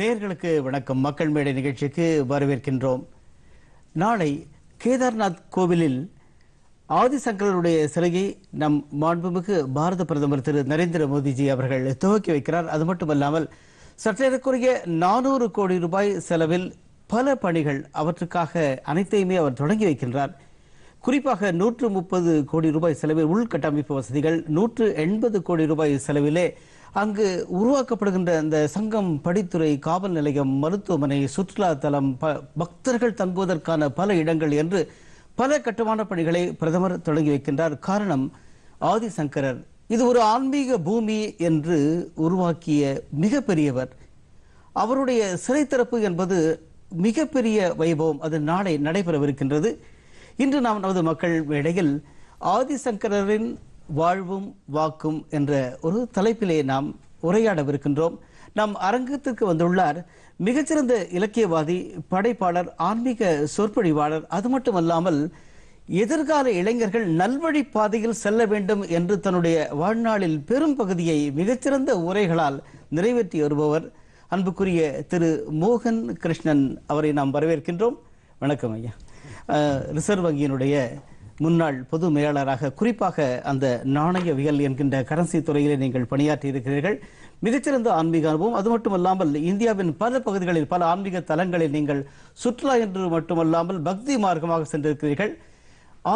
நேர்களுக்கு வணக்கம் மக்கள் மேடை நிகழ்ச்சிக்கு வரவேற்கின்றோம் நாளை கேதார்நாத் கோவிலில் ஆதிசங்கரனுடைய சிலையை நம் மாண்புமிகு பாரத பிரதமர் திரு நரேந்திர மோடிஜி அவர்கள் துவக்கி வைக்கிறார் அது மட்டுமல்லாமல் சற்றேறக்குரிய நானூறு கோடி ரூபாய் செலவில் பல பணிகள் அவற்றுக்காக அனைத்தையுமே அவர் தொடங்கி வைக்கின்றார் குறிப்பாக நூற்று முப்பது கோடி ரூபாய் செலவில் உள்கட்டமைப்பு வசதிகள் நூற்று எண்பது கோடி ரூபாய் செலவிலே அங்கு உருவாக்கப்படுகின்ற அந்த சங்கம் படித்துறை காவல் நிலையம் மருத்துவமனை சுற்றுலா தலம் பக்தர்கள் தங்குவதற்கான பல இடங்கள் என்று பல கட்டுமான பணிகளை பிரதமர் தொடங்கி வைக்கின்றார் காரணம் ஆதிசங்கரர் இது ஒரு ஆன்மீக பூமி என்று உருவாக்கிய மிகப்பெரியவர் அவருடைய சிறை திறப்பு என்பது மிகப்பெரிய வைபவம் அது நாளை நடைபெறவிருக்கின்றது இன்று நாம் நமது மக்கள் வேளையில் ஆதிசங்கரரின் வாழ்வும் வாக்கும் என்ற ஒரு தலைப்பிலே நாம் உரையாடவிருக்கின்றோம் நாம் அரங்கத்திற்கு வந்துள்ளார் மிகச்சிறந்த இலக்கியவாதி படைப்பாளர் ஆன்மீக சொற்பொழிவாளர் அது மட்டுமல்லாமல் எதிர்கால இளைஞர்கள் நல்வழி பாதையில் செல்ல வேண்டும் என்று தன்னுடைய வாழ்நாளில் பெரும் பகுதியை மிகச்சிறந்த உரைகளால் நிறைவேற்றி வருபவர் அன்புக்குரிய திரு மோகன் கிருஷ்ணன் அவரை நாம் வரவேற்கின்றோம் வணக்கம் ஐயா ரிசர்வ் வங்கியினுடைய முன்னாள் பொது மேலாளராக குறிப்பாக அந்த நாணயவியல் என்கின்ற கரன்சி துறையிலே நீங்கள் பணியாற்றியிருக்கிறீர்கள் மிகச்சிறந்த ஆன்மீக அனுபவம் அது மட்டுமல்லாமல் இந்தியாவின் பல பகுதிகளில் பல ஆன்மீக தலங்களில் நீங்கள் சுற்றுலா என்று மட்டுமல்லாமல் பக்தி மார்க்கமாக சென்றிருக்கிறீர்கள்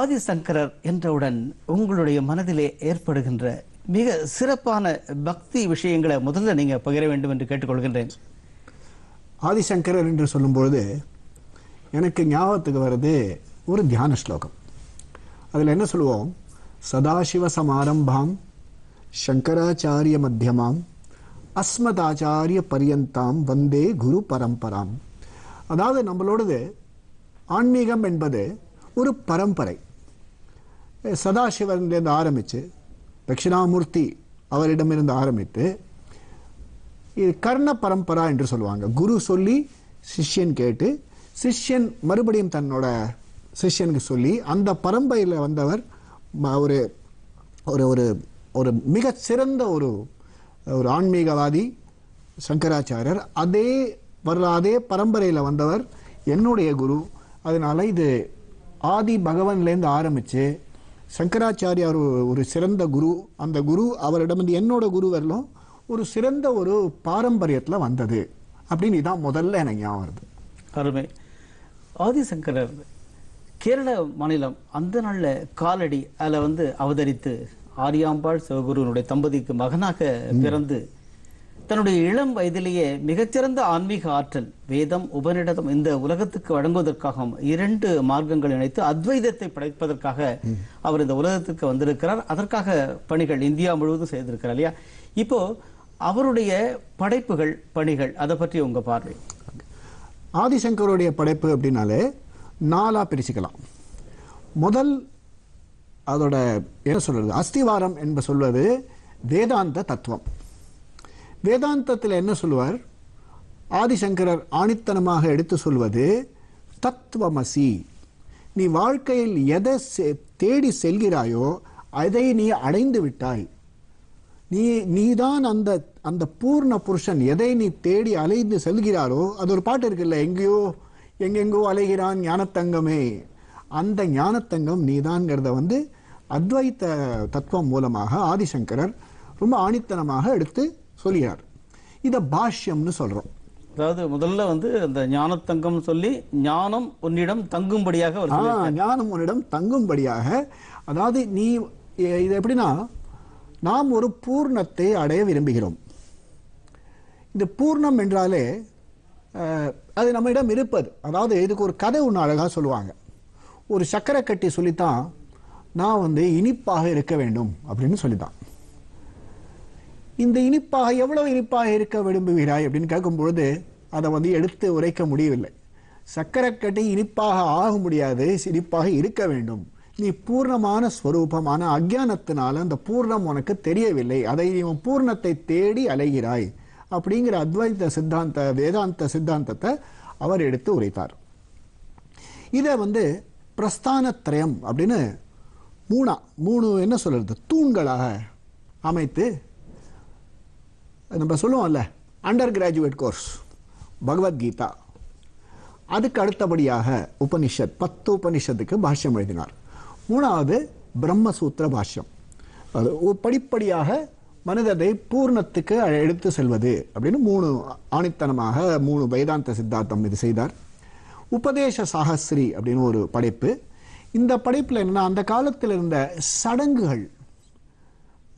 ஆதிசங்கரர் என்றவுடன் உங்களுடைய மனதிலே ஏற்படுகின்ற மிக சிறப்பான பக்தி விஷயங்களை முதல்ல நீங்கள் பகிர வேண்டும் என்று கேட்டுக்கொள்கின்றேன் ஆதிசங்கரர் என்று சொல்லும்பொழுது எனக்கு ஞாபகத்துக்கு வர்றது ஒரு தியான ஸ்லோகம் அதில் என்ன சொல்லுவோம் சதாசிவ சமாரம்பாம் சங்கராச்சாரிய மத்தியமாம் அஸ்மதாச்சாரிய பரியந்தாம் வந்தே குரு பரம்பராம் அதாவது நம்மளோடது ஆன்மீகம் என்பது ஒரு பரம்பரை சதாசிவன்லேருந்து ஆரம்பித்து தட்சிணாமூர்த்தி அவரிடமிருந்து ஆரம்பித்து இது கர்ண பரம்பரா என்று சொல்லுவாங்க குரு சொல்லி சிஷ்யன் கேட்டு சிஷ்யன் மறுபடியும் தன்னோட சிஷ்யனுக்கு சொல்லி அந்த பரம்பரையில் வந்தவர் ஒரு ஒரு ஒரு ஒரு மிக சிறந்த ஒரு ஒரு ஆன்மீகவாதி சங்கராச்சாரியர் அதே வர்ற அதே பரம்பரையில் வந்தவர் என்னுடைய குரு அதனால் இது ஆதி பகவான்லேருந்து ஆரம்பித்து சங்கராச்சாரியார் ஒரு சிறந்த குரு அந்த குரு அவரிடம் வந்து குரு வரலும் ஒரு சிறந்த ஒரு பாரம்பரியத்தில் வந்தது அப்படின்னு இதான் முதல்ல எனக்கு ஞாபகம் வருது அருமை ஆதி கேரள மாநிலம் அந்த நாளில் காலடி அதில் வந்து அவதரித்து ஆரியாம்பாள் சிவகுருவனுடைய தம்பதிக்கு மகனாக பிறந்து தன்னுடைய இளம் வயதிலேயே மிகச்சிறந்த ஆன்மீக ஆற்றல் வேதம் உபநிடதம் இந்த உலகத்துக்கு வழங்குவதற்காகவும் இரண்டு மார்க்கங்கள் இணைத்து அத்வைதத்தை படைப்பதற்காக அவர் இந்த உலகத்துக்கு வந்திருக்கிறார் அதற்காக பணிகள் இந்தியா முழுவதும் செய்திருக்கிறார் இல்லையா இப்போ அவருடைய படைப்புகள் பணிகள் அதை பற்றி உங்க பார்வை ஆதிசங்கருடைய படைப்பு அப்படின்னாலே நாலாக பிரிச்சுக்கலாம் முதல் அதோட என்ன சொல்வது அஸ்திவாரம் என்று சொல்வது வேதாந்த தத்துவம் வேதாந்தத்தில் என்ன சொல்லுவார் ஆதிசங்கரர் ஆணித்தனமாக எடுத்து சொல்வது தத்துவமசி நீ வாழ்க்கையில் எதை தேடி செல்கிறாயோ அதை நீ அடைந்து விட்டாய் நீ நீதான் அந்த அந்த பூர்ண புருஷன் எதை நீ தேடி அலைந்து செல்கிறாரோ அது ஒரு பாட்டு இருக்குல்ல எங்கேயோ எங்கெங்கோ அலைகிறான் ஞானத்தங்கமே அந்த ஞானத்தங்கம் நீதான்கிறத வந்து அத்வைத்த தத்துவம் மூலமாக ஆதிசங்கரர் ரொம்ப ஆணித்தனமாக எடுத்து சொல்கிறார் இதை பாஷ்யம்னு சொல்கிறோம் அதாவது முதல்ல வந்து அந்த ஞானத்தங்கம் சொல்லி ஞானம் உன்னிடம் தங்கும்படியாக ஞானம் உன்னிடம் தங்கும்படியாக அதாவது நீ இது எப்படின்னா நாம் ஒரு பூர்ணத்தை அடைய விரும்புகிறோம் இந்த பூர்ணம் என்றாலே அது நம்மிடம் இருப்பது அதாவது இதுக்கு ஒரு கதை ஒன்று அழகாக சொல்லுவாங்க ஒரு சக்கரை கட்டி சொல்லித்தான் நான் வந்து இனிப்பாக இருக்க வேண்டும் அப்படின்னு சொல்லித்தான் இந்த இனிப்பாக எவ்வளோ இனிப்பாக இருக்க விரும்புகிறாய் அப்படின்னு கேட்கும்பொழுது அதை வந்து எடுத்து உரைக்க முடியவில்லை சக்கரக்கட்டி இனிப்பாக ஆக முடியாது சிரிப்பாக இருக்க வேண்டும் நீ பூர்ணமான ஸ்வரூபமான அஜானத்தினால அந்த பூர்ணம் உனக்கு தெரியவில்லை அதை நீ பூர்ணத்தை தேடி அலைகிறாய் அப்படிங்கிற அத்வைத சித்தாந்த வேதாந்த சித்தாந்தத்தை அவர் எடுத்து உரைத்தார் இதை வந்து பிரஸ்தானத்ரயம் அப்படின்னு மூணா மூணு என்ன சொல்கிறது தூண்களாக அமைத்து நம்ம சொல்லுவோம்ல அண்டர் கிராஜுவேட் கோர்ஸ் பகவத்கீதா அதுக்கு அடுத்தபடியாக உபனிஷத் பத்து உபனிஷத்துக்கு பாஷ்யம் எழுதினார் மூணாவது பிரம்மசூத்திர பாஷ்யம் அது படிப்படியாக மனிதனை பூர்ணத்துக்கு எடுத்து செல்வது அப்படின்னு மூணு ஆணித்தனமாக மூணு வைதாந்த சித்தாந்தம் இது செய்தார் உபதேச சாகஸ்ரீ அப்படின்னு ஒரு படைப்பு இந்த படைப்பில் என்னென்னா அந்த காலத்தில் இருந்த சடங்குகள்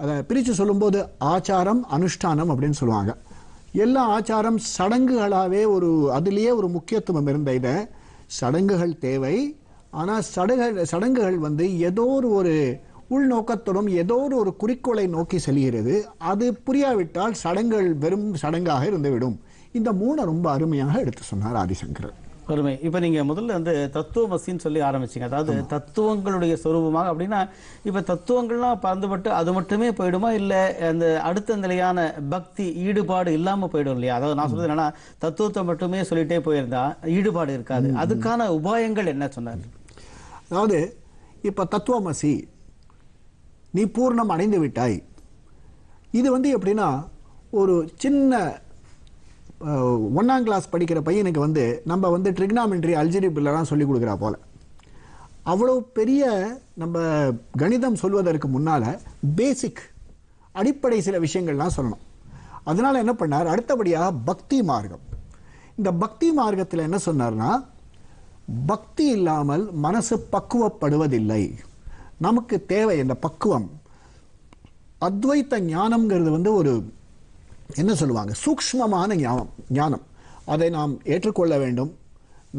அதை பிரித்து சொல்லும்போது ஆச்சாரம் அனுஷ்டானம் அப்படின்னு சொல்லுவாங்க எல்லா ஆச்சாரம் சடங்குகளாகவே ஒரு அதுலேயே ஒரு முக்கியத்துவம் இருந்த இதை சடங்குகள் தேவை ஆனால் சடங்குகள் சடங்குகள் வந்து ஏதோ ஒரு ஒரு உள்நோக்கத்துடன் ஏதோ ஒரு குறிக்கோளை நோக்கி செல்கிறது அது புரியாவிட்டால் சடங்குகள் வெறும் சடங்காக இருந்துவிடும் இந்த மூணை ரொம்ப அருமையாக எடுத்து சொன்னார் ஆதிசங்கர் அருமை இப்போ நீங்கள் முதல்ல வந்து தத்துவமசின்னு சொல்லி ஆரம்பிச்சிங்க அதாவது தத்துவங்களுடைய சொரூபமாக அப்படின்னா இப்போ தத்துவங்கள்லாம் பறந்துபட்டு அது மட்டுமே போயிடுமா இல்லை அந்த அடுத்த நிலையான பக்தி ஈடுபாடு இல்லாமல் போயிடும் இல்லையா அதாவது நான் சொல்றது என்னன்னா தத்துவத்தை மட்டுமே சொல்லிட்டே போயிருந்தா ஈடுபாடு இருக்காது அதுக்கான உபாயங்கள் என்ன சொன்னார் அதாவது இப்போ தத்துவமசி நீ பூர்ணம் அடைந்து விட்டாய் இது வந்து எப்படின்னா ஒரு சின்ன ஒன்றாம் கிளாஸ் படிக்கிற பையனுக்கு வந்து நம்ம வந்து ட்ரிக்னாமெண்ட்ரி அல்ஜிரிபிள்லாம் சொல்லி கொடுக்குறா போல் அவ்வளோ பெரிய நம்ம கணிதம் சொல்வதற்கு முன்னால் பேசிக் அடிப்படை சில விஷயங்கள்லாம் சொல்லணும் அதனால் என்ன பண்ணார் அடுத்தபடியாக பக்தி மார்க்கம் இந்த பக்தி மார்க்கத்தில் என்ன சொன்னார்னா பக்தி இல்லாமல் மனசு பக்குவப்படுவதில்லை நமக்கு தேவை இந்த பக்குவம் அத்வைத்த ஞானம்ங்கிறது வந்து ஒரு என்ன சொல்லுவாங்க சூக்மமான ஞானம் ஞானம் அதை நாம் ஏற்றுக்கொள்ள வேண்டும்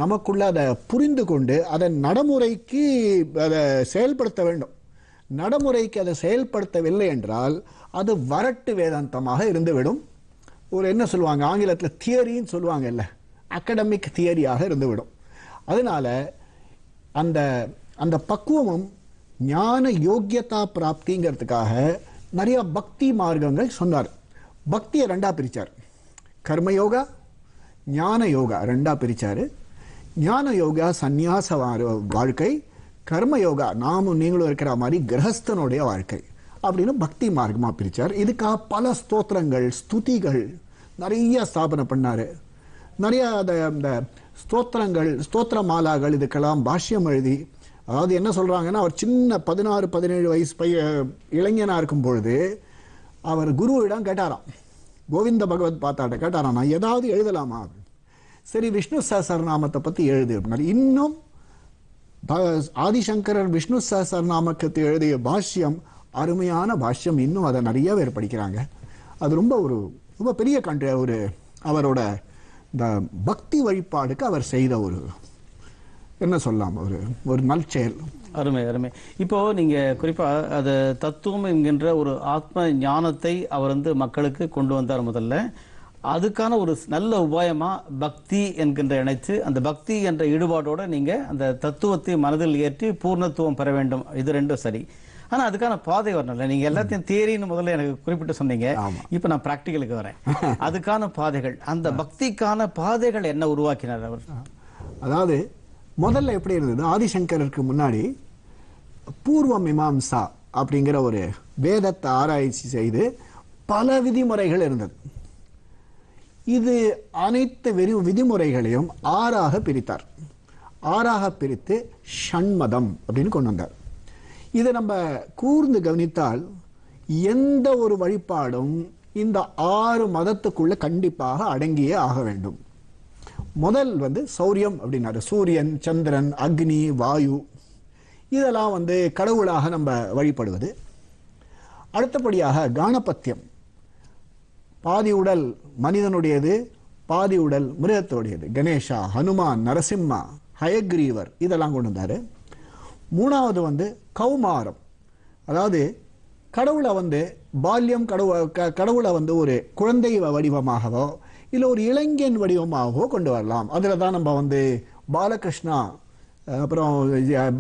நமக்குள்ள அதை புரிந்து கொண்டு அதை நடைமுறைக்கு அதை செயல்படுத்த வேண்டும் நடைமுறைக்கு அதை செயல்படுத்தவில்லை என்றால் அது வரட்டு வேதாந்தமாக இருந்துவிடும் ஒரு என்ன சொல்லுவாங்க ஆங்கிலத்தில் தியரின்னு சொல்லுவாங்கல்ல அகடமிக் தியரியாக இருந்துவிடும் அதனால் அந்த அந்த பக்குவமும் ஞான யோக்கியதா பிராப்திங்கிறதுக்காக நிறையா பக்தி மார்க்கங்கள் சொன்னார் பக்தியை ரெண்டாக பிரித்தார் கர்மயோகா ஞான யோகா ரெண்டாக பிரித்தார் ஞான யோகா சந்நியாச வாழ்க்கை கர்ம யோகா நாமும் நீங்களும் இருக்கிற மாதிரி கிரகஸ்தனுடைய வாழ்க்கை அப்படின்னு பக்தி மார்க்கமாக பிரித்தார் இதுக்காக பல ஸ்தோத்திரங்கள் ஸ்துதிகள் நிறைய ஸ்தாபனை பண்ணார் நிறையா அந்த ஸ்தோத்திரங்கள் ஸ்தோத்திர மாலாகள் இதுக்கெல்லாம் பாஷ்யம் எழுதி அதாவது என்ன சொல்கிறாங்கன்னா அவர் சின்ன பதினாறு பதினேழு வயசு பைய இளைஞனாக இருக்கும் பொழுது அவர் குருவிடம் கேட்டாராம் கோவிந்த பகவத் பார்த்தாட்ட கேட்டாராம் நான் ஏதாவது எழுதலாமா சரி விஷ்ணு சஹசரநாமத்தை பற்றி எழுது அப்படின்னா இன்னும் ஆதிசங்கரன் விஷ்ணு சஹசரநாமக்கத்தை எழுதிய பாஷ்யம் அருமையான பாஷ்யம் இன்னும் அதை நிறைய பேர் படிக்கிறாங்க அது ரொம்ப ஒரு ரொம்ப பெரிய கண்ட ஒரு அவரோட இந்த பக்தி வழிபாடுக்கு அவர் செய்த ஒரு என்ன சொல்லலாம் ஒரு ஒரு நல்செயல் அருமை அருமை இப்போ நீங்க குறிப்பா அது தத்துவம் என்கின்ற ஒரு ஆத்ம ஞானத்தை அவர் வந்து மக்களுக்கு கொண்டு வந்தார் முதல்ல அதுக்கான ஒரு நல்ல உபாயமா பக்தி என்கின்ற இணைச்சு அந்த பக்தி என்ற ஈடுபாடோட நீங்க அந்த தத்துவத்தை மனதில் ஏற்றி பூர்ணத்துவம் பெற வேண்டும் இது ரெண்டும் சரி ஆனா அதுக்கான பாதை வரணும்ல நீங்க எல்லாத்தையும் தேரின்னு முதல்ல எனக்கு குறிப்பிட்டு சொன்னீங்க இப்ப நான் பிராக்டிகலுக்கு வரேன் அதுக்கான பாதைகள் அந்த பக்திக்கான பாதைகள் என்ன உருவாக்கினார் அவர் அதாவது முதல்ல எப்படி இருந்தது ஆதிசங்கருக்கு முன்னாடி பூர்வ மீமாம்சா அப்படிங்கிற ஒரு வேதத்தை ஆராய்ச்சி செய்து பல விதிமுறைகள் இருந்தது இது அனைத்து வெறி விதிமுறைகளையும் ஆறாக பிரித்தார் ஆறாக பிரித்து ஷண்மதம் அப்படின்னு கொண்டு வந்தார் இதை நம்ம கூர்ந்து கவனித்தால் எந்த ஒரு வழிபாடும் இந்த ஆறு மதத்துக்குள்ளே கண்டிப்பாக அடங்கியே ஆக வேண்டும் முதல் வந்து சௌரியம் அப்படின்னாரு சூரியன் சந்திரன் அக்னி வாயு இதெல்லாம் வந்து கடவுளாக நம்ம வழிபடுவது அடுத்தபடியாக கானபத்தியம் பாதி உடல் மனிதனுடையது பாதி உடல் மிருகத்துடையது கணேஷா ஹனுமான் நரசிம்மா ஹயக்ரீவர் இதெல்லாம் கொண்டு வந்தார் மூணாவது வந்து கௌமாரம் அதாவது கடவுளை வந்து பால்யம் கடவு கடவுளை வந்து ஒரு குழந்தை வடிவமாகவோ இல்ல ஒரு இளைஞன் வடிவமாகவோ கொண்டு வரலாம் அதுல தான் நம்ம வந்து பாலகிருஷ்ணா அப்புறம்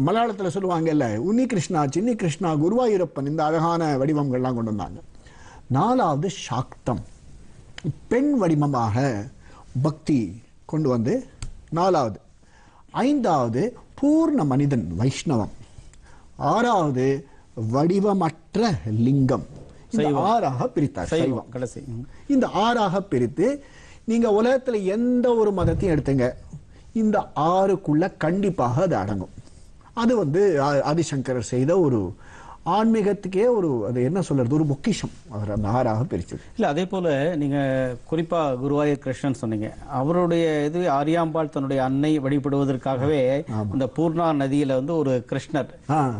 மலையாளத்தில் சொல்லுவாங்கல்ல உன்னி கிருஷ்ணா சின்னி கிருஷ்ணா குருவாயூரப்பன் இந்த அழகான வடிவங்கள்லாம் கொண்டு வந்தாங்க நாலாவது சாக்தம் பெண் வடிவமாக பக்தி கொண்டு வந்து நாலாவது ஐந்தாவது பூர்ண மனிதன் வைஷ்ணவம் ஆறாவது வடிவமற்ற லிங்கம் ஆறாக பிரித்தார் சைவம் கடைசி இந்த ஆறாக பிரித்து நீங்க உலகத்துல எந்த ஒரு மதத்தையும் எடுத்துங்க இந்த ஆறுக்குள்ள கண்டிப்பாக அது அடங்கும் அது வந்து ஆதிசங்கரர் செய்த ஒரு ஆன்மீகத்துக்கே ஒரு அது என்ன சொல்றது ஒரு பொக்கிஷம் அவர் அந்த ஆறாக பிரிச்சு இல்லை அதே போல் நீங்கள் குறிப்பாக குருவாயூர் கிருஷ்ணன் சொன்னீங்க அவருடைய இது ஆரியாம்பாள் தன்னுடைய அன்னை வழிபடுவதற்காகவே அந்த பூர்ணா நதியில் வந்து ஒரு கிருஷ்ணர்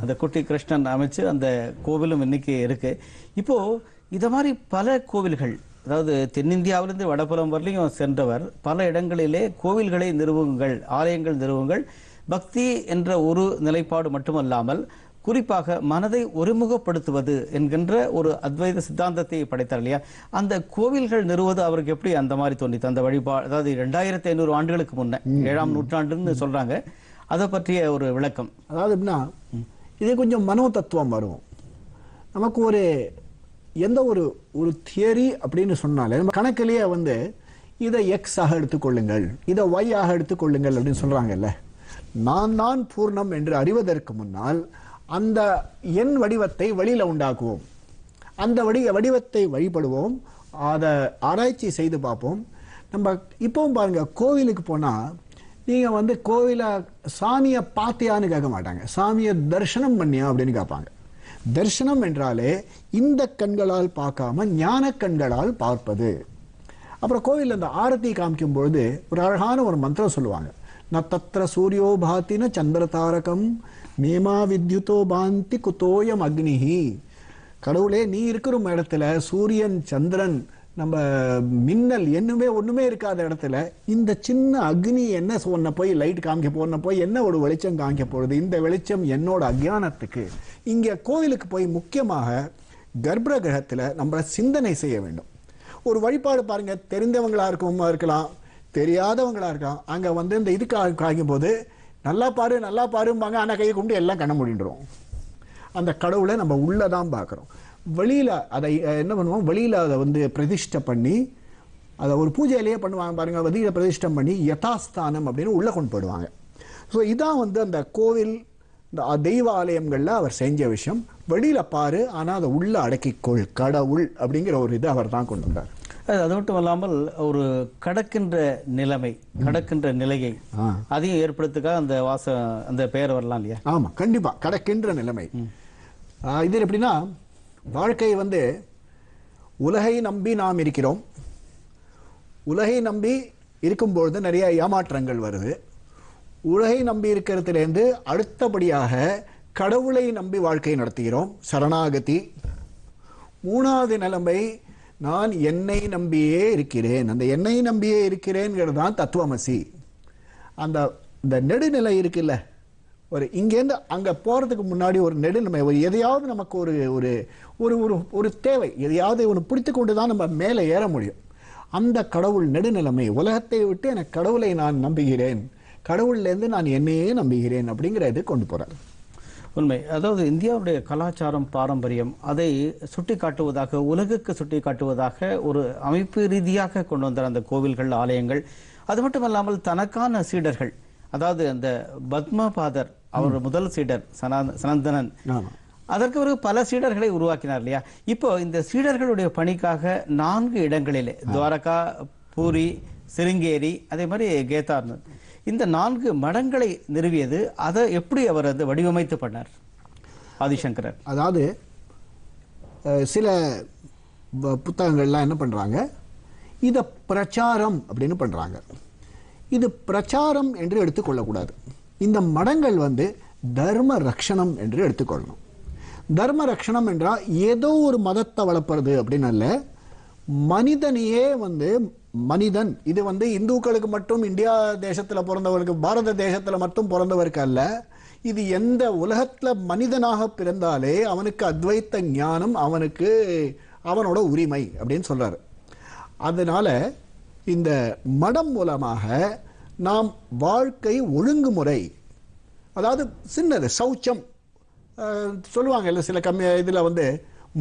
அந்த குட்டி கிருஷ்ணன் அமைச்சு அந்த கோவிலும் இன்னைக்கு இருக்கு இப்போ இதை மாதிரி பல கோவில்கள் அதாவது தென்னிந்தியாவிலிருந்து வடபுறம் வரலையும் சென்றவர் பல இடங்களிலே கோவில்களை நிறுவுங்கள் ஆலயங்கள் நிறுவுங்கள் பக்தி என்ற ஒரு நிலைப்பாடு மட்டுமல்லாமல் குறிப்பாக மனதை ஒருமுகப்படுத்துவது என்கின்ற ஒரு அத்வைத சித்தாந்தத்தை படைத்தார் இல்லையா அந்த கோவில்கள் நிறுவது அவருக்கு எப்படி அந்த மாதிரி தோன்றி அந்த வழிபாடு அதாவது ரெண்டாயிரத்தி ஐநூறு ஆண்டுகளுக்கு முன்னே ஏழாம் நூற்றாண்டுன்னு சொல்றாங்க அதை பற்றிய ஒரு விளக்கம் அதாவது எப்படின்னா இது கொஞ்சம் மனோ தத்துவம் வரும் நமக்கு ஒரு எந்த ஒரு ஒரு தியரி அப்படின்னு சொன்னாலே நம்ம கணக்கிலேயே வந்து இதை எக்ஸ் ஆக எடுத்துக்கொள்ளுங்கள் இதை ஒய் ஆக எடுத்துக்கொள்ளுங்கள் அப்படின்னு சொல்கிறாங்கல்ல நான் தான் பூர்ணம் என்று அறிவதற்கு முன்னால் அந்த எண் வடிவத்தை வழியில் உண்டாக்குவோம் அந்த வடி வடிவத்தை வழிபடுவோம் அதை ஆராய்ச்சி செய்து பார்ப்போம் நம்ம இப்போவும் பாருங்கள் கோவிலுக்கு போனால் நீங்கள் வந்து கோவிலை சாமியை பார்த்தியான்னு கேட்க மாட்டாங்க சாமியை தரிசனம் பண்ணியா அப்படின்னு கேட்பாங்க தர்ஷனம் என்றாலே இந்த கண்களால் பார்க்காம ஞான கண்களால் பார்ப்பது அப்புறம் கோவிலில் அந்த ஆரத்தி காமிக்கும் பொழுது ஒரு அழகான ஒரு மந்திரம் சொல்லுவாங்க ந தத்திர சூரியோ பாத்தின சந்திர தாரகம் மேமா வித்யுதோ பாந்தி குத்தோயம் அக்னிஹி கடவுளே நீ இருக்கிற இடத்துல சூரியன் சந்திரன் நம்ம மின்னல் என்னமே ஒன்றுமே இருக்காத இடத்துல இந்த சின்ன அக்னி என்ன ஒன்றை போய் லைட் காமிக்க போன போய் என்ன ஒரு வெளிச்சம் காமிக்க போகிறது இந்த வெளிச்சம் என்னோட அஜானத்துக்கு இங்கே கோவிலுக்கு போய் முக்கியமாக கர்ப்பிர கிரகத்தில் நம்மளை சிந்தனை செய்ய வேண்டும் ஒரு வழிபாடு பாருங்கள் தெரிந்தவங்களாக இருக்கவங்க இருக்கலாம் தெரியாதவங்களாக இருக்கலாம் அங்கே வந்து இந்த இதுக்காக காய்க்கும் போது நல்லா பாரு நல்லா பாரும்பாங்க ஆனால் கையை கும்பிட்டு எல்லாம் கண்ண முடிண்டுரும் அந்த கடவுளை நம்ம உள்ளே தான் பார்க்குறோம் வெளியில் அதை என்ன பண்ணுவோம் வெளியில் அதை வந்து பிரதிஷ்டை பண்ணி அதை ஒரு பூஜையிலேயே பண்ணுவாங்க பாருங்கள் வதியில் பிரதிஷ்டம் பண்ணி யதாஸ்தானம் அப்படின்னு உள்ளே கொண்டு போயிடுவாங்க ஸோ இதான் வந்து அந்த கோவில் இந்த தெய்வ ஆலயங்களில் அவர் செஞ்ச விஷயம் வெளியில் பாரு ஆனால் அதை உள்ளே அடக்கிக்கொள் கடவுள் அப்படிங்கிற ஒரு இது அவர் தான் கொண்டு வந்தார் அது மட்டும் இல்லாமல் ஒரு கடக்கின்ற நிலைமை கடக்கின்ற நிலையை அதையும் ஏற்படுத்துக்காக அந்த வாச அந்த பெயர் வரலாம் இல்லையா ஆமாம் கண்டிப்பாக கடக்கின்ற நிலைமை இது எப்படின்னா வாழ்க்கை வந்து உலகை நம்பி நாம் இருக்கிறோம் உலகை நம்பி இருக்கும்பொழுது நிறைய ஏமாற்றங்கள் வருது உலகை நம்பி இருக்கிறதுலேருந்து அடுத்தபடியாக கடவுளை நம்பி வாழ்க்கை நடத்துகிறோம் சரணாகதி மூணாவது நிலைமை நான் என்னை நம்பியே இருக்கிறேன் அந்த என்னை நம்பியே இருக்கிறேன்கிறது தான் தத்துவமசி அந்த இந்த நெடுநிலை இருக்குல்ல ஒரு இங்கேருந்து அங்கே போகிறதுக்கு முன்னாடி ஒரு நெடுநிலை ஒரு எதையாவது நமக்கு ஒரு ஒரு ஒரு ஒரு ஒரு தேவை எதையாவது ஒன்று பிடித்து கொண்டு தான் நம்ம மேலே ஏற முடியும் அந்த கடவுள் நெடுநிலைமை உலகத்தை விட்டு எனக்கு கடவுளை நான் நம்புகிறேன் கடவுள்லேருந்து நான் என்னையே நம்புகிறேன் அப்படிங்கிற இதை கொண்டு போகிறார் உண்மை அதாவது இந்தியாவுடைய கலாச்சாரம் பாரம்பரியம் அதை சுட்டி காட்டுவதாக உலகுக்கு சுட்டி காட்டுவதாக ஒரு அமைப்பு ரீதியாக கொண்டு வந்தார் அந்த கோவில்கள் ஆலயங்கள் அது மட்டுமல்லாமல் தனக்கான சீடர்கள் அதாவது அந்த பத்மபாதர் அவர் முதல் சீடர் சனந்தனன் அதற்கு பிறகு பல சீடர்களை உருவாக்கினார் இல்லையா இப்போ இந்த சீடர்களுடைய பணிக்காக நான்கு இடங்களிலே துவாரகா பூரி சிருங்கேரி அதே மாதிரி கேதார்நாத் இந்த நான்கு மடங்களை நிறுவியது அதை எப்படி அவர் அது வடிவமைத்து பண்ணார் ஆதிசங்கரர் அதாவது சில புத்தகங்கள்லாம் என்ன பண்ணுறாங்க இதை பிரச்சாரம் அப்படின்னு பண்ணுறாங்க இது பிரச்சாரம் என்று எடுத்துக்கொள்ளக்கூடாது இந்த மடங்கள் வந்து தர்ம ரக்ஷணம் என்று எடுத்துக்கொள்ளணும் தர்ம ரக்ஷணம் என்றால் ஏதோ ஒரு மதத்தை வளர்ப்புறது அப்படின்னு அல்ல மனிதனையே வந்து மனிதன் இது வந்து இந்துக்களுக்கு மட்டும் இந்தியா தேசத்தில் பிறந்தவருக்கு பாரத தேசத்தில் மட்டும் பிறந்தவருக்கு அல்ல இது எந்த உலகத்தில் மனிதனாக பிறந்தாலே அவனுக்கு அத்வைத்த ஞானம் அவனுக்கு அவனோட உரிமை அப்படின்னு சொல்றாரு அதனால் இந்த மடம் மூலமாக நாம் வாழ்க்கை ஒழுங்குமுறை அதாவது சின்னது சௌச்சம் சொல்லுவாங்க இல்லை சில கம்மி இதில் வந்து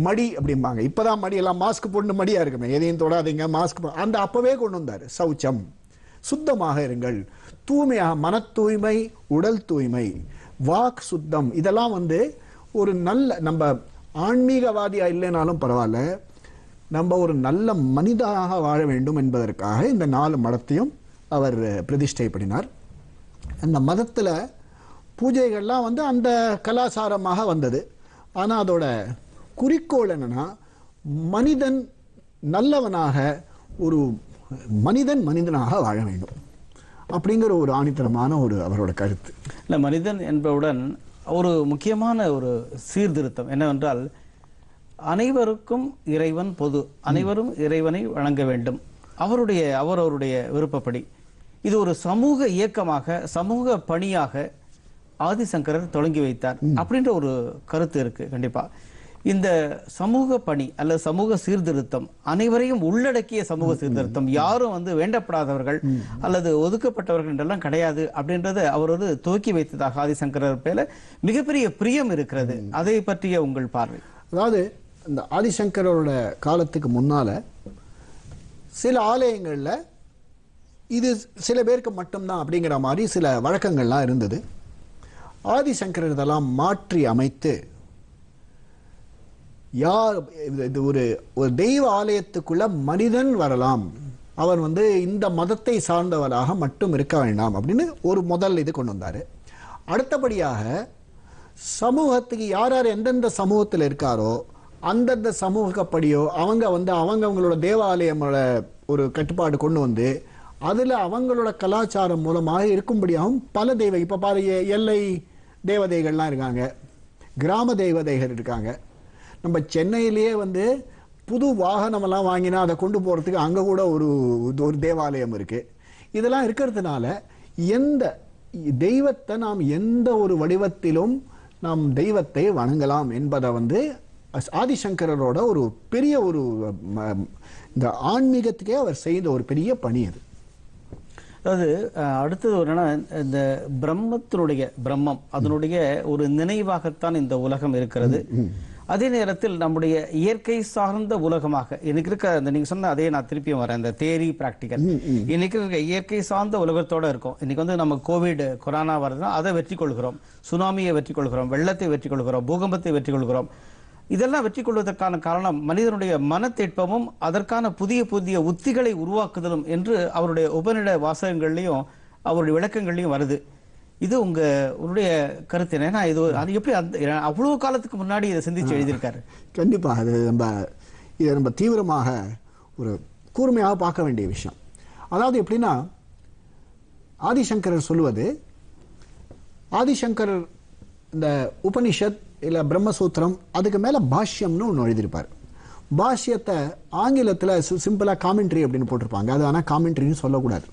மடி அப்படிம்பாங்க இப்போதான் மடி எல்லாம் மாஸ்க் போட்டு மடியாக இருக்குமே எதையும் தொடாதீங்க மாஸ்க் அந்த அப்போவே கொண்டு வந்தார் சௌச்சம் சுத்தமாக இருங்கள் தூய்மையாக மன தூய்மை உடல் தூய்மை வாக் சுத்தம் இதெல்லாம் வந்து ஒரு நல்ல நம்ம ஆன்மீகவாதியாக இல்லைனாலும் பரவாயில்ல நம்ம ஒரு நல்ல மனிதனாக வாழ வேண்டும் என்பதற்காக இந்த நாலு மதத்தையும் அவர் பிரதிஷ்டை பண்ணினார் அந்த மதத்தில் பூஜைகள்லாம் வந்து அந்த கலாச்சாரமாக வந்தது ஆனால் அதோட குறிக்கோள் என்னன்னா மனிதன் நல்லவனாக ஒரு மனிதன் மனிதனாக வாழ வேண்டும் அப்படிங்கிற ஒரு ஆணித்தனமான ஒரு அவரோட கருத்து இல்லை மனிதன் என்பவுடன் ஒரு முக்கியமான ஒரு சீர்திருத்தம் என்னவென்றால் அனைவருக்கும் இறைவன் பொது அனைவரும் இறைவனை வழங்க வேண்டும் அவருடைய அவரவருடைய விருப்பப்படி இது ஒரு சமூக இயக்கமாக சமூக பணியாக ஆதிசங்கரர் தொடங்கி வைத்தார் அப்படின்ற ஒரு கருத்து இருக்கு கண்டிப்பா இந்த சமூக பணி அல்லது சமூக சீர்திருத்தம் அனைவரையும் உள்ளடக்கிய சமூக சீர்திருத்தம் யாரும் வந்து வேண்டப்படாதவர்கள் அல்லது ஒதுக்கப்பட்டவர்கள் என்றெல்லாம் கிடையாது அப்படின்றத அவர் வந்து துவக்கி வைத்ததாக ஆதிசங்கரர் பேர மிகப்பெரிய பிரியம் இருக்கிறது அதை பற்றிய உங்கள் பார்வை அதாவது இந்த ஆதிசங்கரோட காலத்துக்கு முன்னால சில ஆலயங்களில் இது சில பேருக்கு மட்டும்தான் அப்படிங்கிற மாதிரி சில வழக்கங்கள்லாம் இருந்தது ஆதிசங்கர் இதெல்லாம் மாற்றி அமைத்து யார் இது ஒரு ஒரு தெய்வ ஆலயத்துக்குள்ள மனிதன் வரலாம் அவன் வந்து இந்த மதத்தை சார்ந்தவராக மட்டும் இருக்க வேண்டாம் அப்படின்னு ஒரு முதல் இது கொண்டு வந்தார் அடுத்தபடியாக சமூகத்துக்கு யார் யார் எந்தெந்த சமூகத்தில் இருக்காரோ அந்தந்த சமூகப்படியோ அவங்க வந்து அவங்க அவங்களோட தேவாலயமோட ஒரு கட்டுப்பாடு கொண்டு வந்து அதில் அவங்களோட கலாச்சாரம் மூலமாக இருக்கும்படியாகவும் பல தெய்வ இப்போ பாரு எல்லை தேவதைகள்லாம் இருக்காங்க கிராம தேவதைகள் இருக்காங்க நம்ம சென்னையிலேயே வந்து புது வாகனமெல்லாம் வாங்கினா அதை கொண்டு போகிறதுக்கு அங்கே கூட ஒரு ஒரு தேவாலயம் இருக்குது இதெல்லாம் இருக்கிறதுனால எந்த தெய்வத்தை நாம் எந்த ஒரு வடிவத்திலும் நாம் தெய்வத்தை வணங்கலாம் என்பதை வந்து ஆதிசங்கரோட ஒரு பெரிய ஒரு இந்த ஆன்மீகத்துக்கே அவர் செய்த ஒரு பெரிய பணி அது அதாவது அடுத்தது ஒரு என்னன்னா இந்த பிரம்மத்தினுடைய பிரம்மம் அதனுடைய ஒரு நினைவாகத்தான் இந்த உலகம் இருக்கிறது அதே நேரத்தில் நம்முடைய இயற்கை சார்ந்த உலகமாக எனக்கு இருக்க அந்த நீங்க சொன்ன அதே நான் திருப்பியும் வரேன் இந்த தேரி பிராக்டிகல் இன்னைக்கு இருக்க இயற்கை சார்ந்த உலகத்தோட இருக்கும் இன்னைக்கு வந்து நம்ம கோவிட் கொரோனா வருதுன்னா அதை வெற்றி கொள்கிறோம் சுனாமியை வெற்றி கொள்கிறோம் வெள்ளத்தை வெற்றி கொள்கிறோம் பூகம்பத்தை வெற்றி கொள்கிறோம் இதெல்லாம் வெற்றி கொள்வதற்கான காரணம் மனிதனுடைய மனத்திட்பமும் அதற்கான புதிய புதிய உத்திகளை உருவாக்குதலும் என்று அவருடைய உபநிட வாசகங்கள்லையும் அவருடைய விளக்கங்கள்லையும் வருது இது உங்க உன்னுடைய கருத்து என்ன ஏன்னா இது அது எப்படி அந்த அவ்வளோ காலத்துக்கு முன்னாடி இதை சிந்திச்சு எழுதியிருக்காரு கண்டிப்பாக அது நம்ம இதை நம்ம தீவிரமாக ஒரு கூர்மையாக பார்க்க வேண்டிய விஷயம் அதாவது எப்படின்னா ஆதிசங்கரர் சொல்லுவது ஆதிசங்கரர் இந்த உபனிஷத் இல்லை பிரம்மசூத்திரம் அதுக்கு மேலே பாஷ்யம்னு ஒன்று எழுதியிருப்பார் பாஷ்யத்தை ஆங்கிலத்தில் சிம்பிளாக காமெண்ட்ரி அப்படின்னு போட்டிருப்பாங்க அது ஆனால் காமெண்ட்ரின்னு சொல்லக்கூடாது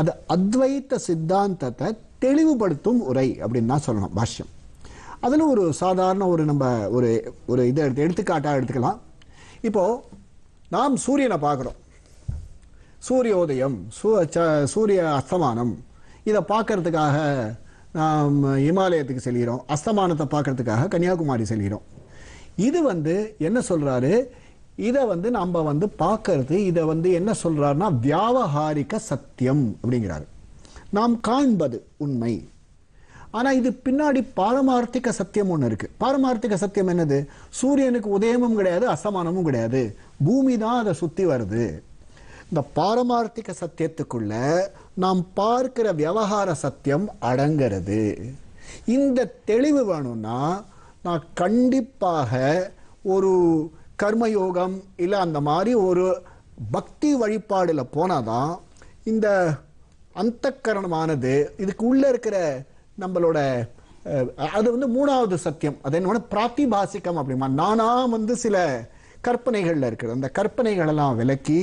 அது அத்வைத்த சித்தாந்தத்தை தெளிவுபடுத்தும் உரை அப்படின்னு தான் சொல்லணும் பாஷ்யம் அதில் ஒரு சாதாரண ஒரு நம்ம ஒரு ஒரு இதை எடுத்து எடுத்துக்காட்டாக எடுத்துக்கலாம் இப்போது நாம் சூரியனை பார்க்குறோம் சூரியோதயம் சூ சூரிய அஸ்தமானம் இதை பார்க்கறதுக்காக நாம் இமாலயத்துக்கு செல்கிறோம் அஸ்தமானத்தை பார்க்கறதுக்காக கன்னியாகுமரி செல்கிறோம் இது வந்து என்ன சொல்கிறாரு இதை வந்து நம்ம வந்து பார்க்கறது இதை வந்து என்ன சொல்கிறாருன்னா வியாபகாரிக சத்தியம் அப்படிங்கிறாரு நாம் காண்பது உண்மை ஆனால் இது பின்னாடி பாரமார்த்திக சத்தியம் ஒன்று இருக்குது பாரமார்த்திக சத்தியம் என்னது சூரியனுக்கு உதயமும் கிடையாது அசமானமும் கிடையாது பூமி தான் அதை சுற்றி வருது இந்த பாரமார்த்திக சத்தியத்துக்குள்ள நாம் பார்க்கிற விவகார சத்தியம் அடங்கிறது இந்த தெளிவு வேணும்னா நான் கண்டிப்பாக ஒரு கர்மயோகம் இல்லை அந்த மாதிரி ஒரு பக்தி வழிபாடில் போனால் தான் இந்த அந்த கரணமானது இதுக்கு உள்ளே இருக்கிற நம்மளோட அது வந்து மூணாவது சத்தியம் அது என்ன பிராத்திபாசிக்கம் அப்படிமா நானா வந்து சில கற்பனைகளில் இருக்கிறது அந்த கற்பனைகளெல்லாம் விலக்கி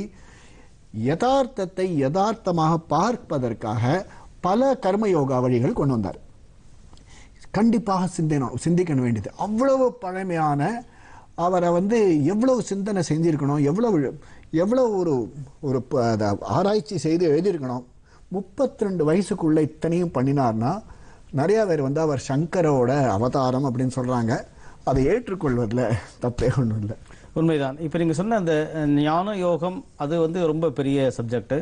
யதார்த்தத்தை யதார்த்தமாக பார்ப்பதற்காக பல கர்மயோகா வழிகள் கொண்டு வந்தார் கண்டிப்பாக சிந்தனம் சிந்திக்க வேண்டியது அவ்வளவு பழமையான அவரை வந்து எவ்வளவு சிந்தனை செஞ்சுருக்கணும் எவ்வளவு எவ்வளவு ஒரு ஒரு ஆராய்ச்சி செய்து எழுதியிருக்கணும் முப்பத்தி ரெண்டு வயசுக்குள்ளே இத்தனையும் பண்ணினார்னா நிறையா பேர் வந்து அவர் சங்கரோட அவதாரம் அப்படின்னு சொல்கிறாங்க அதை ஏற்றுக்கொள்வதில் தப்பே ஒன்றும் இல்லை உண்மைதான் இப்போ நீங்கள் சொன்ன அந்த ஞான யோகம் அது வந்து ரொம்ப பெரிய சப்ஜெக்ட்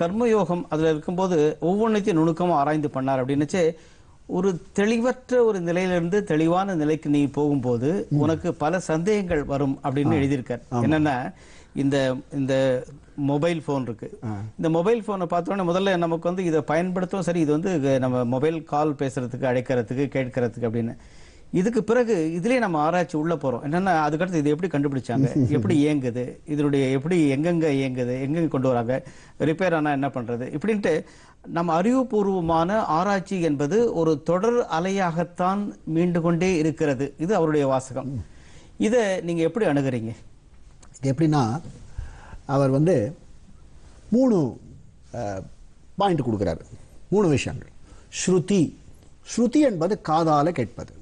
கர்ம யோகம் அதில் இருக்கும்போது ஒவ்வொன்றத்தையும் நுணுக்கமாக ஆராய்ந்து பண்ணார் அப்படின்னுச்சே ஒரு தெளிவற்ற ஒரு நிலையிலிருந்து தெளிவான நிலைக்கு நீ போகும்போது உனக்கு பல சந்தேகங்கள் வரும் அப்படின்னு எழுதியிருக்கார் என்னன்னா இந்த இந்த மொபைல் ஃபோன் இருக்கு இந்த மொபைல் ஃபோனை பார்த்தோன்னே முதல்ல நமக்கு வந்து இதை பயன்படுத்தவும் சரி இது வந்து நம்ம மொபைல் கால் பேசுறதுக்கு அழைக்கிறதுக்கு கேட்கறதுக்கு அப்படின்னு இதுக்கு பிறகு இதுலயே நம்ம ஆராய்ச்சி உள்ள போறோம் என்னன்னா அதுக்கடுத்து இது எப்படி கண்டுபிடிச்சாங்க எப்படி இயங்குது இதனுடைய எப்படி எங்கெங்க இயங்குது எங்கெங்க கொண்டு வராங்க ரிப்பேர் ஆனா என்ன பண்றது இப்படின்ட்டு நம்ம அறிவுபூர்வமான ஆராய்ச்சி என்பது ஒரு தொடர் அலையாகத்தான் மீண்டு கொண்டே இருக்கிறது இது அவருடைய வாசகம் இதை நீங்க எப்படி அணுகிறீங்க எப்படின்னா அவர் வந்து மூணு பாயிண்ட் கொடுக்குறாரு மூணு விஷயங்கள் ஸ்ருதி ஸ்ருதி என்பது காதால கேட்பது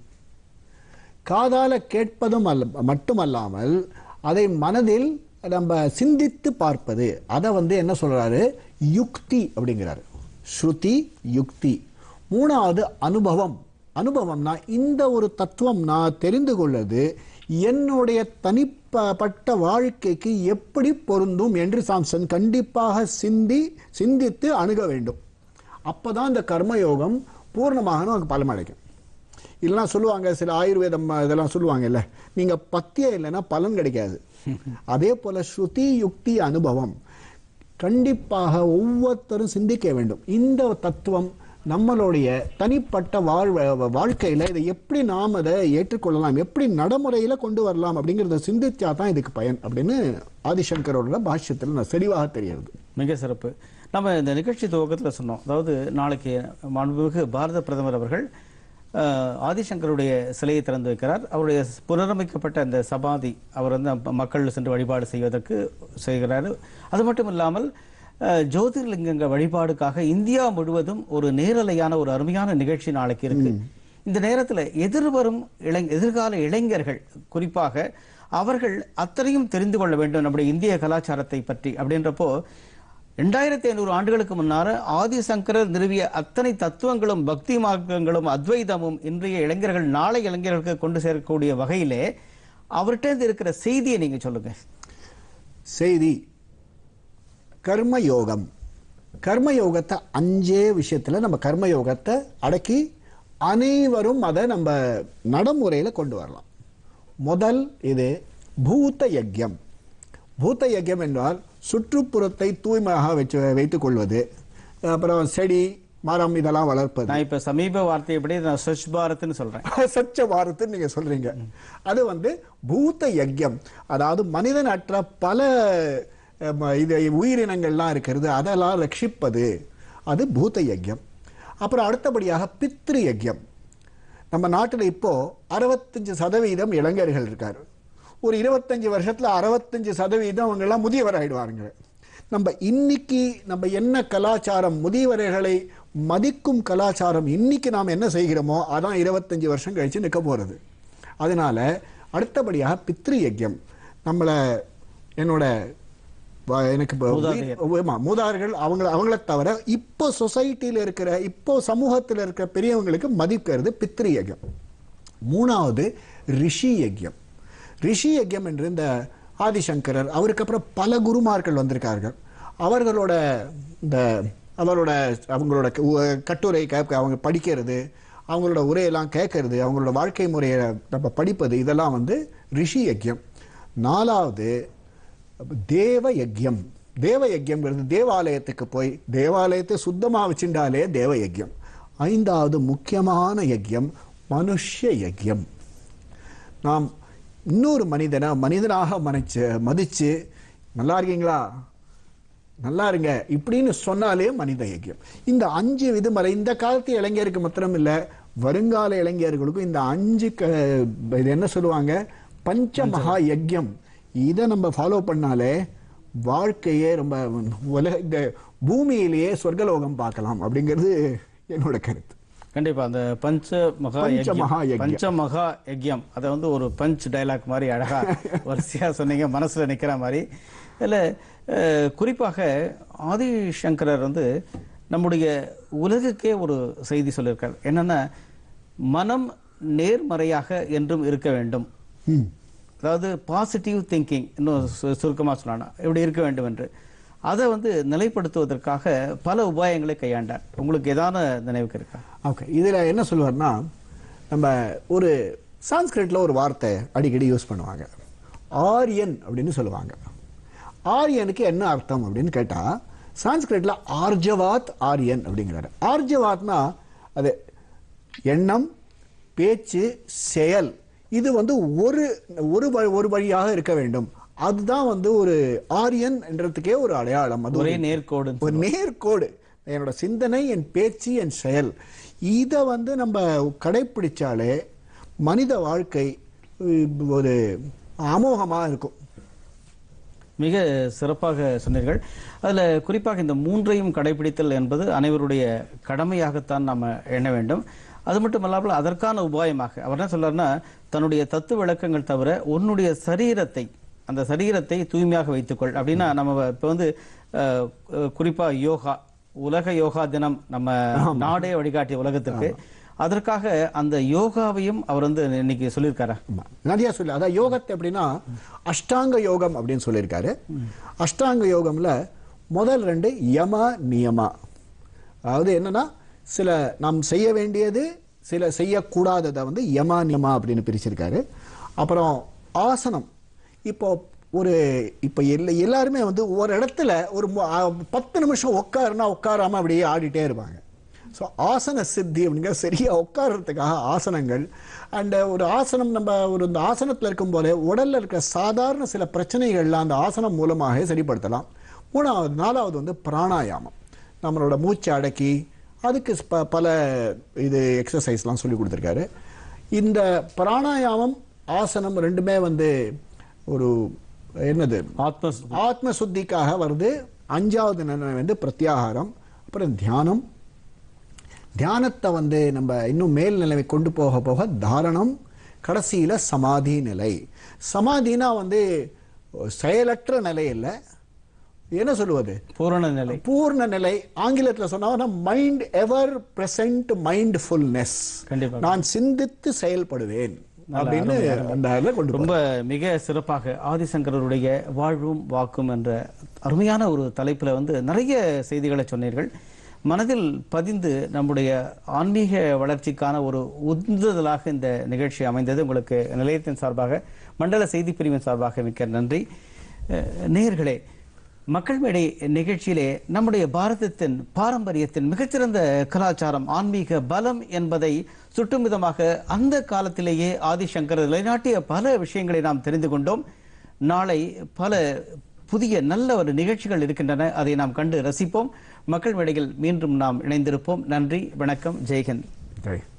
காதால கேட்பதும் அல்ல மட்டுமல்லாமல் அதை மனதில் நம்ம சிந்தித்து பார்ப்பது அதை வந்து என்ன சொல்கிறாரு யுக்தி அப்படிங்கிறாரு ஸ்ருதி யுக்தி மூணாவது அனுபவம் அனுபவம்னா இந்த ஒரு தத்துவம் நான் தெரிந்து கொள்வது என்னுடைய தனி பட்ட வாழ்க்கைக்கு எப்படி பொருந்தும் என்று சாம்சன் கண்டிப்பாக சிந்தி சிந்தித்து அணுக வேண்டும் அப்போ தான் இந்த கர்மயோகம் பூர்ணமாக நமக்கு பலமடைக்கும் இல்லைனா சொல்லுவாங்க சில ஆயுர்வேதம் இதெல்லாம் சொல்லுவாங்கல்ல நீங்கள் பத்தியே இல்லைன்னா பலன் கிடைக்காது அதே போல் ஸ்ருதி யுக்தி அனுபவம் கண்டிப்பாக ஒவ்வொருத்தரும் சிந்திக்க வேண்டும் இந்த தத்துவம் நம்மளுடைய தனிப்பட்ட வாழ்வ வாழ்க்கையில் இதை எப்படி நாம் அதை ஏற்றுக்கொள்ளலாம் எப்படி நடைமுறையில் கொண்டு வரலாம் அப்படிங்கிறத சிந்தித்தா தான் இதுக்கு பயன் அப்படின்னு ஆதிசங்கரோட பாஷ்யத்தில் நான் தெளிவாக தெரியுது மிக சிறப்பு நம்ம இந்த நிகழ்ச்சி துவக்கத்தில் சொன்னோம் அதாவது நாளைக்கு மாண்புமிகு பாரத பிரதமர் அவர்கள் ஆதிசங்கருடைய சிலையை திறந்து வைக்கிறார் அவருடைய புனரமைக்கப்பட்ட அந்த சபாதி அவர் வந்து மக்கள் சென்று வழிபாடு செய்வதற்கு செய்கிறார் அது மட்டும் இல்லாமல் ஜோதிர்லிங்கங்கள் வழிபாடுக்காக இந்தியா முழுவதும் ஒரு நேரலையான ஒரு அருமையான நிகழ்ச்சி நாளைக்கு இருக்கு இந்த நேரத்தில் எதிர்வரும் இளைஞ எதிர்கால இளைஞர்கள் குறிப்பாக அவர்கள் அத்தனையும் தெரிந்து கொள்ள வேண்டும் நம்முடைய இந்திய கலாச்சாரத்தை பற்றி அப்படின்றப்போ ரெண்டாயிரத்தி ஐநூறு ஆண்டுகளுக்கு முன்னார ஆதிசங்கரர் நிறுவிய அத்தனை தத்துவங்களும் பக்தி மார்க்கங்களும் அத்வைதமும் இன்றைய இளைஞர்கள் நாளை இளைஞர்களுக்கு கொண்டு சேர்க்கக்கூடிய வகையிலே அவர்கிட்ட இருக்கிற செய்தியை நீங்க சொல்லுங்க செய்தி கர்மயோகம் கர்மயோகத்தை அஞ்சே விஷயத்தில் நம்ம கர்மயோகத்தை அடக்கி அனைவரும் அதை நம்ம நடைமுறையில் கொண்டு வரலாம் முதல் இது பூத்த யஜ்யம் பூத்த யஜ்யம் என்றால் சுற்றுப்புறத்தை தூய்மையாக வச்சு வைத்துக் கொள்வது அப்புறம் செடி மரம் இதெல்லாம் வளர்ப்பது நான் இப்போ சமீப வார்த்தை எப்படி நான் ஸ்வச் பாரத்னு சொல்கிறேன் ஸ்வச்ச பாரத்னு நீங்கள் சொல்கிறீங்க அது வந்து பூத்த யஜ்யம் அதாவது மனிதன் அற்ற பல இது உயிரினங்கள்லாம் இருக்கிறது அதெல்லாம் ரட்சிப்பது அது பூத்த யஜ்யம் அப்புறம் அடுத்தபடியாக பித்ரு யஜ்யம் நம்ம நாட்டில் இப்போது அறுபத்தஞ்சு சதவீதம் இளைஞர்கள் இருக்கார் ஒரு இருபத்தஞ்சி வருஷத்தில் அறுபத்தஞ்சு சதவீதம் அவங்கெல்லாம் முதியவராகிடுவாருங்க நம்ம இன்னைக்கு நம்ம என்ன கலாச்சாரம் முதியவர்களை மதிக்கும் கலாச்சாரம் இன்னைக்கு நாம் என்ன செய்கிறோமோ அதான் இருபத்தஞ்சி வருஷம் கழித்து நிற்க போகிறது அதனால் அடுத்தபடியாக பித்ரு யஜ்யம் நம்மளை என்னோட எனக்கு மூதார்கள் அவங்க அவங்கள தவிர இப்போ சொசைட்டியில் இருக்கிற இப்போ சமூகத்தில் இருக்கிற பெரியவங்களுக்கு மதிக்கிறது பித்ரு யஜ்யம் மூணாவது ரிஷி யஜ்யம் ரிஷி யஜ்யம் என்று இந்த ஆதிசங்கரர் அவருக்கு அப்புறம் பல குருமார்கள் வந்திருக்கார்கள் அவர்களோட இந்த அவரோட அவங்களோட கட்டுரை கேட்க அவங்க படிக்கிறது அவங்களோட உரையெல்லாம் கேட்கறது அவங்களோட வாழ்க்கை முறையை நம்ம படிப்பது இதெல்லாம் வந்து ரிஷி யஜ்யம் நாலாவது தேவ யஜ்யம் தேவ யஜ்யம்ங்கிறது தேவாலயத்துக்கு போய் தேவாலயத்தை சுத்தமாக வச்சுட்டாலே தேவ யஜ்யம் ஐந்தாவது முக்கியமான யஜ்யம் மனுஷ யஜ்யம் நாம் இன்னொரு மனிதனை மனிதனாக மனைச்சு மதித்து நல்லா இருக்கீங்களா நல்லா இருங்க இப்படின்னு சொன்னாலே மனித யஜ்யம் இந்த அஞ்சு விதிமுறை இந்த காலத்து இளைஞருக்கு மாத்திரம் இல்லை வருங்கால இளைஞர்களுக்கும் இந்த அஞ்சு க என்ன சொல்லுவாங்க பஞ்ச மகா யஜ்யம் இதை நம்ம ஃபாலோ பண்ணாலே வாழ்க்கையே ரொம்ப உலக இந்த பூமியிலேயே சொர்க்கலோகம் பார்க்கலாம் அப்படிங்கிறது என்னோட கருத்து கண்டிப்பா அந்த பஞ்ச மகா பஞ்ச மகா யஜ்யம் அதை வந்து ஒரு பஞ்ச் டைலாக் மாதிரி அழகா வரிசையா சொன்னீங்க மனசுல நிக்கிற மாதிரி இல்லை குறிப்பாக ஆதிசங்கரர் வந்து நம்முடைய உலகுக்கே ஒரு செய்தி சொல்லியிருக்கார் என்னன்னா மனம் நேர்மறையாக என்றும் இருக்க வேண்டும் அதாவது பாசிட்டிவ் திங்கிங் இன்னும் சுருக்கமாக சொன்னான்னா இப்படி இருக்க வேண்டும் என்று அதை வந்து நிலைப்படுத்துவதற்காக பல உபாயங்களை கையாண்டார் உங்களுக்கு எதான நினைவுக்கு இருக்கா ஓகே இதில் என்ன சொல்லுவார்னா நம்ம ஒரு சான்ஸ்கிரிட்டில் ஒரு வார்த்தை அடிக்கடி யூஸ் பண்ணுவாங்க ஆரியன் அப்படின்னு சொல்லுவாங்க ஆரியனுக்கு என்ன அர்த்தம் அப்படின்னு கேட்டால் சான்ஸ்கிரிட்டில் ஆர்ஜவாத் ஆரியன் அப்படிங்கிறாரு ஆர்ஜவாத்னா அது எண்ணம் பேச்சு செயல் இது வந்து ஒரு ஒரு ஒரு வழியாக இருக்க வேண்டும் அதுதான் வந்து ஒரு ஆரியன் ஒரு அடையாளம் அது ஒரே நேர்கோடு ஒரு நேர்கோடு என்னோட சிந்தனை என் பேச்சு என் செயல் இதை வந்து நம்ம கடைப்பிடிச்சாலே மனித வாழ்க்கை ஒரு அமோகமாக இருக்கும் மிக சிறப்பாக சொன்னீர்கள் அதில் குறிப்பாக இந்த மூன்றையும் கடைபிடித்தல் என்பது அனைவருடைய கடமையாகத்தான் நாம் எண்ண வேண்டும் அது மட்டும் இல்லாமல் அதற்கான உபாயமாக அவர் என்ன சொல்றாருன்னா தன்னுடைய தத்துவ விளக்கங்கள் தவிர உன்னுடைய சரீரத்தை அந்த சரீரத்தை தூய்மையாக வைத்துக்கொள் அப்படின்னா நம்ம இப்போ வந்து குறிப்பா யோகா உலக யோகா தினம் நம்ம நாடே வழிகாட்டிய உலகத்திற்கு அதற்காக அந்த யோகாவையும் அவர் வந்து இன்னைக்கு சொல்லியிருக்காரு நிறைய சொல்லி அதான் யோகத்தை அப்படின்னா அஷ்டாங்க யோகம் அப்படின்னு சொல்லியிருக்காரு அஷ்டாங்க யோகம்ல முதல் ரெண்டு யம நியமா அதாவது என்னன்னா சில நாம் செய்ய வேண்டியது சில செய்யக்கூடாததை வந்து யமா நியமா அப்படின்னு பிரிச்சிருக்காரு அப்புறம் ஆசனம் இப்போ ஒரு இப்போ எல்லா எல்லாருமே வந்து ஒரு இடத்துல ஒரு பத்து நிமிஷம் உட்காருனா உட்காராமல் அப்படியே ஆடிட்டே இருப்பாங்க ஸோ ஆசன சித்தி அப்படிங்கிற சரியாக உட்காரத்துக்காக ஆசனங்கள் அண்டு ஒரு ஆசனம் நம்ம ஒரு இந்த ஆசனத்தில் இருக்கும் போல உடலில் இருக்கிற சாதாரண சில பிரச்சனைகள்லாம் அந்த ஆசனம் மூலமாக சரிப்படுத்தலாம் மூணாவது நாலாவது வந்து பிராணாயாமம் நம்மளோட மூச்சை அடக்கி அதுக்கு ப பல இது எக்ஸசைஸ்லாம் சொல்லி கொடுத்துருக்காரு இந்த பிராணாயாமம் ஆசனம் ரெண்டுமே வந்து ஒரு என்னது ஆத்ம ஆத்ம சுத்திக்காக வருது அஞ்சாவது நன்மை வந்து பிரத்யாகாரம் அப்புறம் தியானம் தியானத்தை வந்து நம்ம இன்னும் மேல் நிலைமை கொண்டு போக போக தாரணம் கடைசியில் சமாதி நிலை சமாதினா வந்து செயலற்ற நிலை இல்லை என்ன சொல்லுவது பூரண நிலை பூர்ண நிலை ஆங்கிலத்தில் சொன்னா மைண்ட் எவர் பிரசன்ட் மைண்ட்ஃபுல்னஸ் நான் சிந்தித்து செயல்படுவேன் ரொம்ப மிக சிறப்பாக ஆதிசங்கரருடைய வாழ்வும் வாக்கும் என்ற அருமையான ஒரு தலைப்பில் வந்து நிறைய செய்திகளை சொன்னீர்கள் மனதில் பதிந்து நம்முடைய ஆன்மீக வளர்ச்சிக்கான ஒரு உந்துதலாக இந்த நிகழ்ச்சி அமைந்தது உங்களுக்கு நிலையத்தின் சார்பாக மண்டல செய்தி பிரிவின் சார்பாக மிக்க நன்றி நேர்களே மக்கள் மேடை நிகழ்ச்சியிலே நம்முடைய பாரதத்தின் பாரம்பரியத்தின் மிகச்சிறந்த கலாச்சாரம் ஆன்மீக பலம் என்பதை சுட்டுமிதமாக அந்த காலத்திலேயே ஆதிசங்கர் நிலைநாட்டிய பல விஷயங்களை நாம் தெரிந்து கொண்டோம் நாளை பல புதிய நல்ல ஒரு நிகழ்ச்சிகள் இருக்கின்றன அதை நாம் கண்டு ரசிப்போம் மக்கள் மேடையில் மீண்டும் நாம் இணைந்திருப்போம் நன்றி வணக்கம் ஜெய்ஹிந்த்